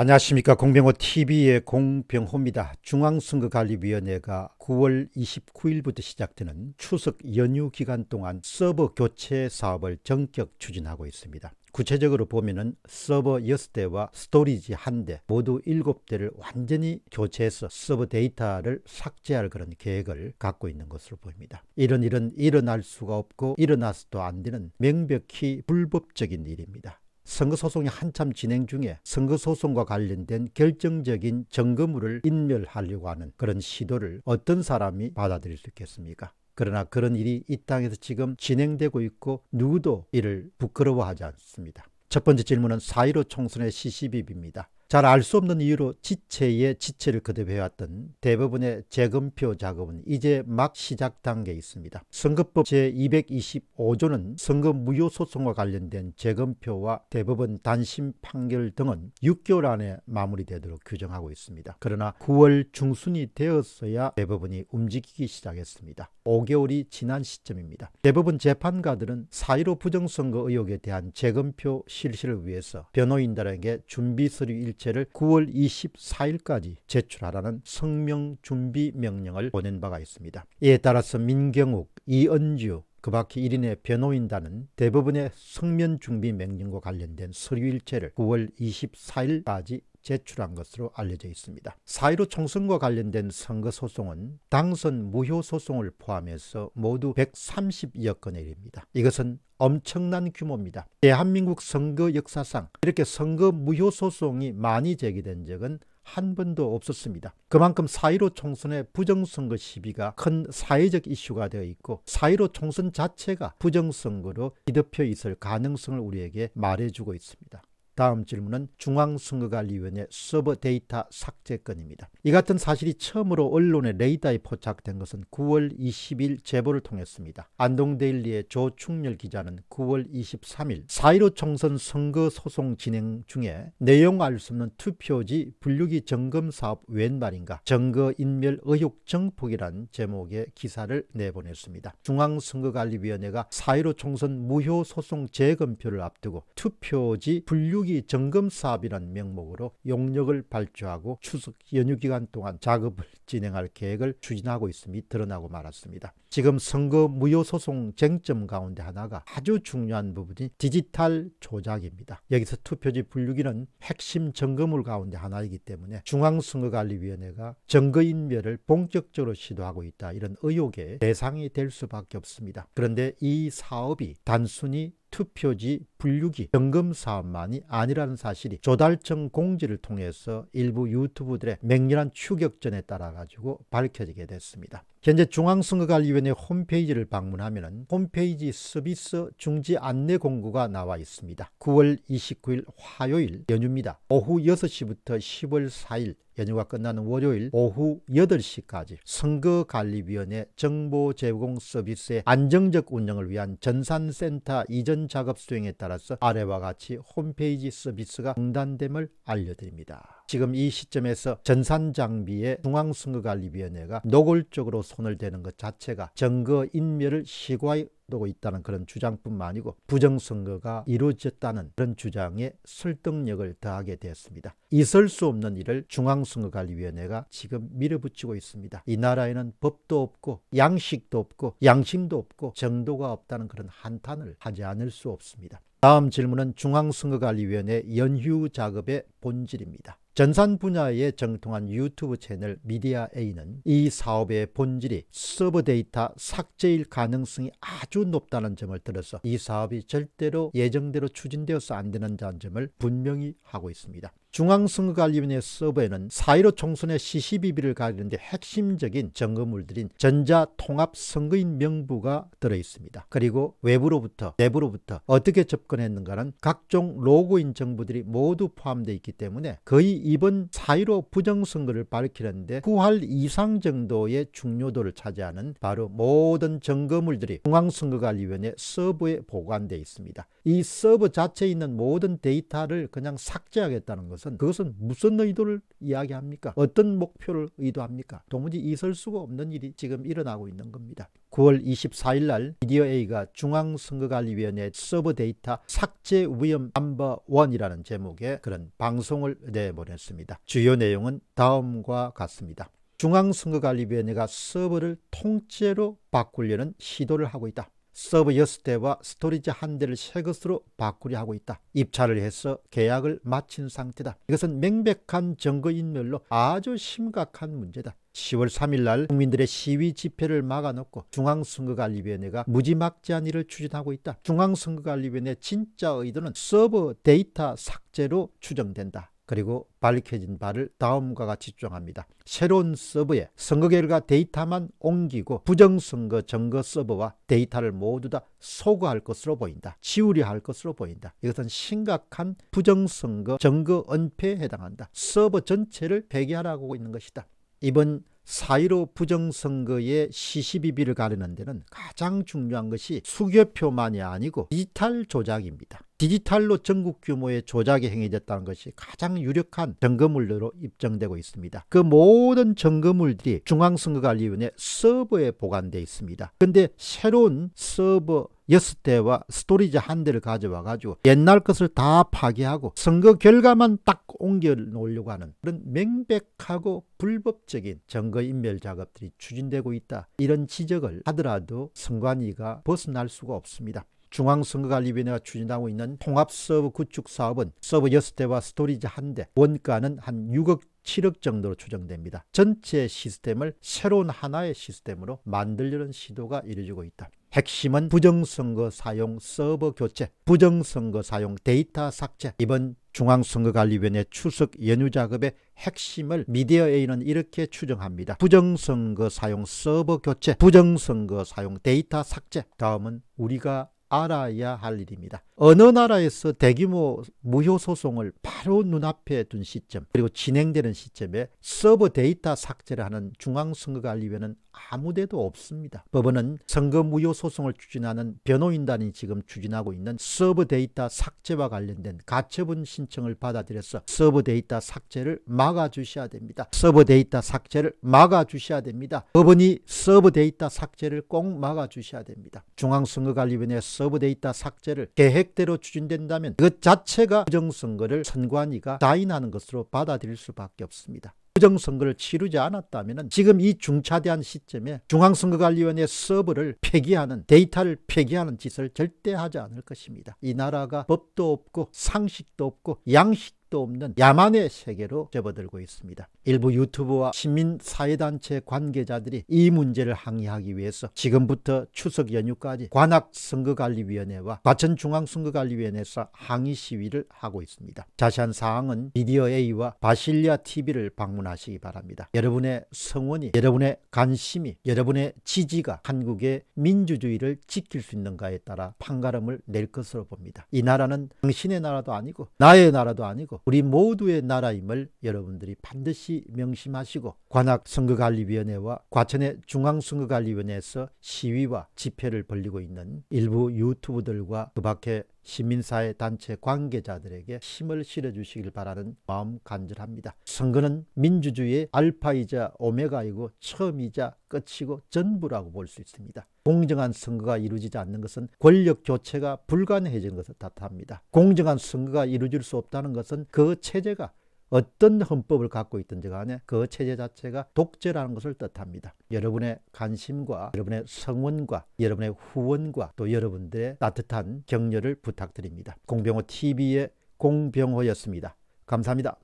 안녕하십니까 공병호 TV의 공병호입니다. 중앙선거관리위원회가 9월 29일부터 시작되는 추석 연휴 기간 동안 서버 교체 사업을 전격 추진하고 있습니다. 구체적으로 보면은 서버 6대와 스토리지 1대 모두 7대를 완전히 교체해서 서버 데이터를 삭제할 그런 계획을 갖고 있는 것으로 보입니다. 이런 일은 일어날 수가 없고 일어나서도 안 되는 명백히 불법적인 일입니다. 선거소송이 한참 진행 중에 선거소송과 관련된 결정적인 점검물을 인멸하려고 하는 그런 시도를 어떤 사람이 받아들일 수 있겠습니까? 그러나 그런 일이 이 땅에서 지금 진행되고 있고 누구도 이를 부끄러워하지 않습니다. 첫 번째 질문은 4.15 총선의 c c b 비입니다 잘알수 없는 이유로 지체의 지체를 거듭해왔던 대부분의 재검표 작업은 이제 막 시작 단계에 있습니다. 선거법 제225조는 선거 무효 소송과 관련된 재검표와 대부분 단심 판결 등은 6개월 안에 마무리되도록 규정하고 있습니다. 그러나 9월 중순이 되었어야 대부분이 움직이기 시작했습니다. 5개월이 지난 시점입니다. 대부분 재판가들은 사1 5 부정선거 의혹에 대한 재검표 실시를 위해서 변호인들에게 준비 서류 시체를 9월 24일까지 제출하라는 성명 준비 명령을 보낸 바가 있습니다. 이에 따라서 민경욱, 이은주, 그 밖에 1인의 변호인단은 대부분의 성면 준비 명령과 관련된 서류 일체를 9월 24일까지 제출한 것으로 알려져 있습니다. 4.15 총선과 관련된 선거소송은 당선 무효소송을 포함해서 모두 130여 건에 이릅니다. 이것은 엄청난 규모입니다. 대한민국 선거 역사상 이렇게 선거 무효소송이 많이 제기된 적은 한 번도 없었습니다. 그만큼 4.15 총선의 부정선거 시비가 큰 사회적 이슈가 되어 있고 4.15 총선 자체가 부정선거로 뒤덮여 있을 가능성을 우리에게 말해주고 있습니다. 다음 질문은 중앙선거관리위원회 서버 데이터 삭제 건입니다. 이 같은 사실이 처음으로 언론의 레이더에 포착된 것은 9월 20일 제보를 통했습니다. 안동데일리의 조충렬 기자는 9월 23일 4.15 총선 선거 소송 진행 중에 내용 알 수 없는 투표지 분류기 점검 사업 웬말인가 정거 인멸 의혹 정폭이란 제목의 기사를 내보냈습니다. 중앙선거관리위원회가 4.15 총선 무효 소송 재검표를 앞두고 투표지 분류기 초기 점검 사업이란 명목으로 용역을 발주하고 추석 연휴 기간 동안 작업을 진행할 계획을 추진하고 있음이 드러나고 말았습니다. 지금 선거 무효 소송 쟁점 가운데 하나가 아주 중요한 부분이 디지털 조작입니다. 여기서 투표지 분류기는 핵심 점검물 가운데 하나이기 때문에 중앙선거관리위원회가 정거인멸을 본격적으로 시도하고 있다 이런 의혹의 대상이 될 수밖에 없습니다. 그런데 이 사업이 단순히 투표지 분류기 점검 사업만이 아니라는 사실이 조달청 공지를 통해서 일부 유튜브들의 맹렬한 추격전에 따라 가지고 밝혀지게 됐습니다. 현재 중앙선거관리위원회 홈페이지를 방문하면 홈페이지 서비스 중지 안내 공고가 나와 있습니다. 9월 29일 화요일 연휴입니다. 오후 6시부터 10월 4일 연휴가 끝나는 월요일 오후 8시까지 선거관리위원회 정보 제공 서비스의 안정적 운영을 위한 전산센터 이전 작업 수행에 따라서 아래와 같이 홈페이지 서비스가 중단됨을 알려드립니다. 지금 이 시점에서 전산장비의 중앙선거관리위원회가 노골적으로 손을 대는 것 자체가 증거인멸을 시과의 두고 있다는 그런 주장뿐만 아니고 부정선거가 이루어졌다는 그런 주장에 설득력을 더하게 되었습니다. 있을 수 없는 일을 중앙선거관리위원회가 지금 밀어붙이고 있습니다. 이 나라에는 법도 없고 양식도 없고 양심도 없고 정도가 없다는 그런 한탄을 하지 않을 수 없습니다. 다음 질문은 중앙선거관리위원회 연휴 작업의 본질입니다. 전산 분야의 정통한 유튜브 채널 미디어 A는 이 사업의 본질이 서버 데이터 삭제일 가능성이 아주 높다는 점을 들어서 이 사업이 절대로 예정대로 추진되어서 안 되는다는 점을 분명히 하고 있습니다. 중앙선거관리위원회 서버에는 4.15 총선의 시시비비를 가리는데 핵심적인 점검물들인 전자통합선거인 명부가 들어있습니다. 그리고 외부로부터 내부로부터 어떻게 접근했는가는 각종 로그인 정보들이 모두 포함되어 있기 때문에 거의 이번 4.15 부정선거를 밝히는데 9할 이상 정도의 중요도를 차지하는 바로 모든 점검물들이 중앙선거관리위원회 서버에 보관되어 있습니다. 이 서버 자체에 있는 모든 데이터를 그냥 삭제하겠다는 것은 것은 그것은 무슨 의도를 이야기합니까? 어떤 목표를 의도합니까? 도무지 있을 수가 없는 일이 지금 일어나고 있는 겁니다. 9월 24일 날 DOA가 중앙선거관리위원회 서버 데이터 삭제 위험 넘버 원이라는 제목의 그런 방송을 내보냈습니다. 주요 내용은 다음과 같습니다. 중앙선거관리위원회가 서버를 통째로 바꾸려는 시도를 하고 있다. 서브여 6대와 스토리지 한 대를 새 것으로 바꾸려 하고 있다. 입찰을 해서 계약을 마친 상태다. 이것은 명백한 정거인멸로 아주 심각한 문제다. 10월 3일 날 국민들의 시위 집회를 막아놓고 중앙선거관리위원회가 무지막지한 일을 추진하고 있다. 중앙선거관리위원회 진짜 의도는 서버 데이터 삭제로 추정된다. 그리고 밝혀진 바를 다음과 같이 주장합니다. 새로운 서버에 선거 결과 데이터만 옮기고 부정선거 증거 서버와 데이터를 모두 다 소거할 것으로 보인다. 지우려 할 것으로 보인다. 이것은 심각한 부정선거 증거 은폐에 해당한다. 서버 전체를 폐기하라고 있는 것이다. 이번 4.15 부정선거의 시시비비를 가르는 데는 가장 중요한 것이 수교표만이 아니고 디지털 조작입니다. 디지털로 전국 규모의 조작이 행해졌다는 것이 가장 유력한 점검물로 입증되고 있습니다. 그 모든 점검물들이 중앙선거관리위원회 서버에 보관되어 있습니다. 근데 새로운 서버 여섯대와 스토리지 한 대를 가져와 가지고 옛날 것을 다파괴하고 선거 결과만 딱 옮겨 놓으려고 하는 그런 명백하고 불법적인 정거인멸 작업들이 추진되고 있다. 이런 지적을 하더라도 선관위가 벗어날 수가 없습니다. 중앙선거관리위원회가 추진하고 있는 통합서브 구축 사업은 서브 6대와 스토리지 1대, 원가는 한 6억 7억 정도로 추정됩니다. 전체 시스템을 새로운 하나의 시스템으로 만들려는 시도가 이루어지고 있다. 핵심은 부정선거 사용 서버 교체, 부정선거 사용 데이터 삭제, 이번 중앙선거관리위원회 추석 연휴 작업의 핵심을 미디어에는 이렇게 추정합니다. 부정선거 사용 서버 교체, 부정선거 사용 데이터 삭제, 다음은 우리가 알아야 할 일입니다. 어느 나라에서 대규모 무효소송을 바로 눈앞에 둔 시점 그리고 진행되는 시점에 서버 데이터 삭제를 하는 중앙선거관리위원회는 아무데도 없습니다. 법원은 선거 무효 소송을 추진하는 변호인단이 지금 추진하고 있는 서브 데이터 삭제와 관련된 가처분 신청을 받아들여서 서브 데이터 삭제를 막아주셔야 됩니다. 서브 데이터 삭제를 막아주셔야 됩니다. 법원이 서브 데이터 삭제를 꼭 막아주셔야 됩니다. 중앙선거관리위원회 서브 데이터 삭제를 계획대로 추진된다면 그 자체가 부정선거를 선관위가 다인하는 것으로 받아들일 수밖에 없습니다. 부정선거를 치르지 않았다면 지금 이 중차대한 시점에 중앙선거관리위원회 서버를 폐기하는 데이터를 폐기하는 짓을 절대 하지 않을 것입니다. 이 나라가 법도 없고 상식도 없고 양식 끝도 없는 야만의 세계로 접어들고 있습니다. 일부 유튜브와 시민사회단체 관계자들이 이 문제를 항의하기 위해서 지금부터 추석 연휴까지 관악선거관리위원회와 과천중앙선거관리위원회에서 항의 시위를 하고 있습니다. 자세한 사항은 미디어 A와 바실리아 TV를 방문하시기 바랍니다. 여러분의 성원이 여러분의 관심이 여러분의 지지가 한국의 민주주의를 지킬 수 있는가에 따라 판가름을 낼 것으로 봅니다. 이 나라는 당신의 나라도 아니고 나의 나라도 아니고 우리 모두의 나라임을 여러분들이 반드시 명심하시고 관악선거관리위원회와 과천의 중앙선거관리위원회에서 시위와 집회를 벌리고 있는 일부 유튜브들과 그밖의 시민사회 단체 관계자들에게 힘을 실어주시길 바라는 마음 간절합니다. 선거는 민주주의의 알파이자 오메가이고 처음이자 끝이고 전부라고 볼 수 있습니다. 공정한 선거가 이루어지지 않는 것은 권력 교체가 불가능해진 것을 나타니다 공정한 선거가 이루어질 수 없다는 것은 그 체제가 어떤 헌법을 갖고 있든지 간에 그 체제 자체가 독재라는 것을 뜻합니다. 여러분의 관심과 여러분의 성원과 여러분의 후원과 또 여러분들의 따뜻한 격려를 부탁드립니다. 공병호 TV의 공병호였습니다. 감사합니다.